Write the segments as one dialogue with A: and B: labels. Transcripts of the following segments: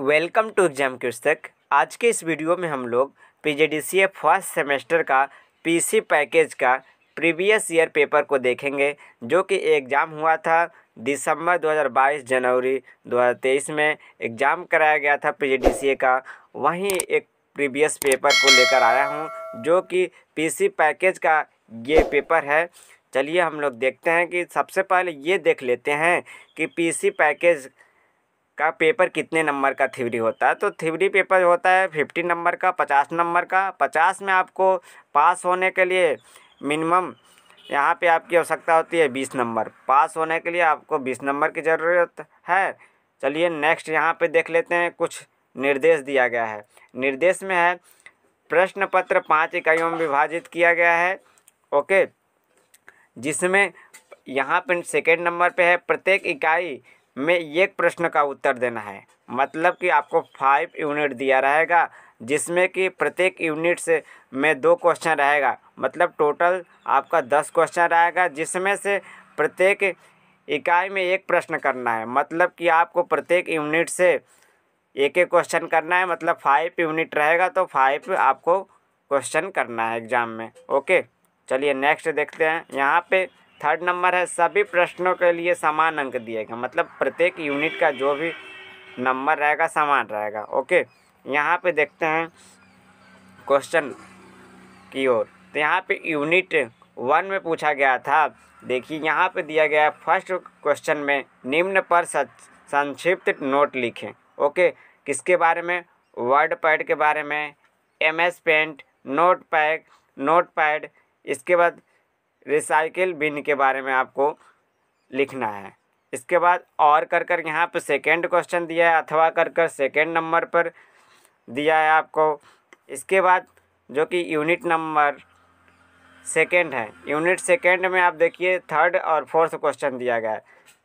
A: welcome to exam क्यूस्तक आज के इस वीडियो में हम लोग पी पीजीडीसीए फर्स्ट सेमेस्टर का पीसी पैकेज का प्रीवियस ईयर पेपर को देखेंगे जो कि एग्ज़ाम हुआ था दिसंबर 2022 जनवरी 2023 में एग्ज़ाम कराया गया था पीजीडीसीए का वहीं एक प्रीवियस पेपर को लेकर आया हूं जो कि पीसी पैकेज का ये पेपर है चलिए हम लोग देखते हैं कि सबसे पहले ये देख लेते हैं कि पीसी पैकेज का पेपर कितने नंबर का थ्योरी होता है तो थ्योरी पेपर होता है फिफ्टी नंबर का पचास नंबर का पचास में आपको पास होने के लिए मिनिमम यहाँ पे आपकी आवश्यकता होती है बीस नंबर पास होने के लिए आपको बीस नंबर की ज़रूरत है चलिए नेक्स्ट यहाँ पे देख लेते हैं कुछ निर्देश दिया गया है निर्देश में है प्रश्न पत्र पाँच इकाइयों में विभाजित किया गया है ओके जिसमें यहाँ पर सेकेंड नंबर पे है प्रत्येक इकाई में एक प्रश्न का उत्तर देना है मतलब कि आपको फाइव यूनिट दिया रहेगा जिसमें कि प्रत्येक यूनिट से में दो क्वेश्चन रहेगा मतलब टोटल आपका दस क्वेश्चन रहेगा जिसमें से प्रत्येक इकाई में एक प्रश्न करना है मतलब कि आपको प्रत्येक यूनिट से एक एक क्वेश्चन करना है मतलब फाइव यूनिट रहेगा तो फाइव आपको क्वेश्चन करना है एग्ज़ाम में ओके चलिए नेक्स्ट देखते हैं यहाँ पे थर्ड नंबर है सभी प्रश्नों के लिए समान अंक दिएगा मतलब प्रत्येक यूनिट का जो भी नंबर रहेगा समान रहेगा ओके यहाँ पे देखते हैं क्वेश्चन की ओर तो यहाँ पे यूनिट वन में पूछा गया था देखिए यहाँ पे दिया गया फर्स्ट क्वेश्चन में निम्न पर संक्षिप्त नोट लिखें ओके किसके बारे में वर्ड पैड के बारे में M S paint note pad note pad इसके बाद रिसाइकिल बिन के बारे में आपको लिखना है इसके बाद और कर कर यहाँ पर सेकेंड क्वेश्चन दिया है अथवा कर कर सेकेंड नंबर पर दिया है आपको इसके बाद जो कि यूनिट नंबर सेकेंड है यूनिट सेकेंड में आप देखिए थर्ड और फोर्थ क्वेश्चन दिया गया है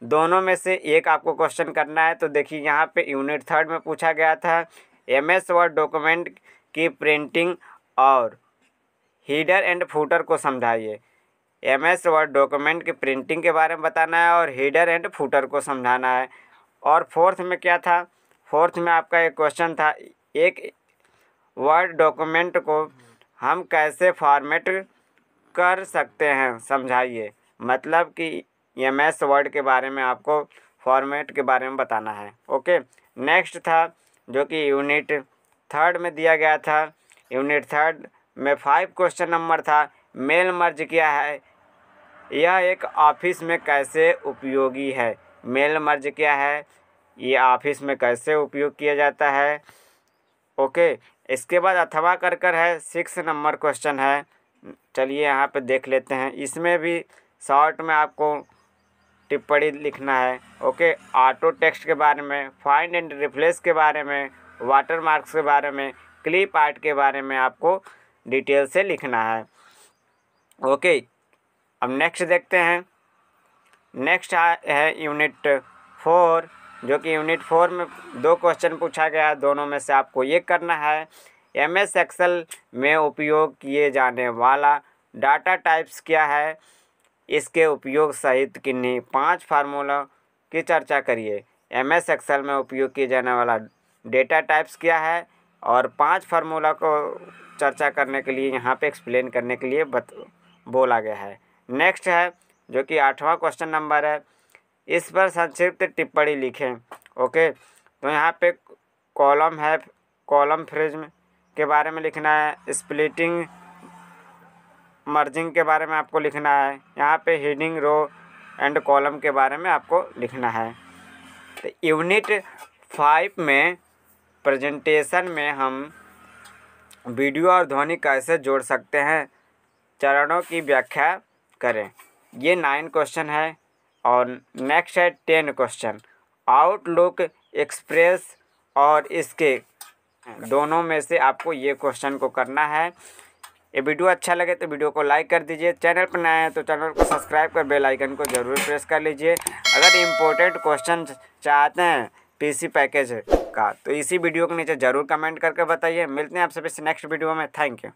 A: दोनों में से एक आपको क्वेश्चन करना है तो देखिए यहाँ पे यूनिट थर्ड में पूछा गया था एम एस वर्ड डॉक्यूमेंट की प्रिंटिंग और हीडर एंड फूटर को समझाइए एम एस वर्ड डॉक्यूमेंट की प्रिंटिंग के बारे में बताना है और हीडर एंड फूटर को समझाना है और फोर्थ में क्या था फोर्थ में आपका एक क्वेश्चन था एक वर्ड डॉक्यूमेंट को हम कैसे फॉर्मेट कर सकते हैं समझाइए मतलब कि एम एस वर्ड के बारे में आपको फॉर्मेट के बारे में बताना है ओके नेक्स्ट था जो कि यूनिट थर्ड में दिया गया था यूनिट थर्ड में फाइव क्वेश्चन नंबर था मेल मर्ज किया है यह एक ऑफिस में कैसे उपयोगी है मेल मर्ज क्या है ये ऑफिस में कैसे उपयोग किया जाता है ओके इसके बाद अथवा कर कर है सिक्स नंबर क्वेश्चन है चलिए यहाँ पे देख लेते हैं इसमें भी शॉर्ट में आपको टिप्पणी लिखना है ओके ऑटो टेक्स्ट के बारे में फाइंड एंड रिप्लेस के बारे में वाटर मार्क्स के बारे में क्लिप आर्ट के बारे में आपको डिटेल से लिखना है ओके अब नेक्स्ट देखते हैं नेक्स्ट है यूनिट फोर जो कि यूनिट फोर में दो क्वेश्चन पूछा गया दोनों में से आपको ये करना है एम एस एक्सल में उपयोग किए जाने वाला डाटा टाइप्स क्या है इसके उपयोग सहित किन्हीं पांच फार्मूला की चर्चा करिए एम एस एक्सल में उपयोग किए जाने वाला डेटा टाइप्स क्या है और पांच फार्मूला को चर्चा करने के लिए यहाँ पे एक्सप्लेन करने के लिए बत बोला गया है नेक्स्ट है जो कि आठवां क्वेश्चन नंबर है इस पर संक्षिप्त टिप्पणी लिखें ओके तो यहाँ पे कॉलम है कॉलम फ्रिज के बारे में लिखना है स्प्लिटिंग मर्जिंग के बारे में आपको लिखना है यहाँ पे हीडिंग रो एंड कॉलम के बारे में आपको लिखना है तो यूनिट फाइव में प्रेजेंटेशन में हम वीडियो और ध्वनि कैसे जोड़ सकते हैं चरणों की व्याख्या करें ये नाइन क्वेश्चन है और नेक्स्ट है टेन क्वेश्चन आउटलुक एक्सप्रेस और इसके दोनों में से आपको ये क्वेश्चन को करना है ये वीडियो अच्छा लगे तो वीडियो को लाइक कर दीजिए चैनल पर नए हैं तो चैनल को सब्सक्राइब कर बेल आइकन को ज़रूर प्रेस कर लीजिए अगर इम्पोर्टेंट क्वेश्चन चाहते हैं पीसी पैकेज का तो इसी वीडियो के नीचे ज़रूर कमेंट करके बताइए मिलते हैं आप सभी से नेक्स्ट वीडियो में थैंक यू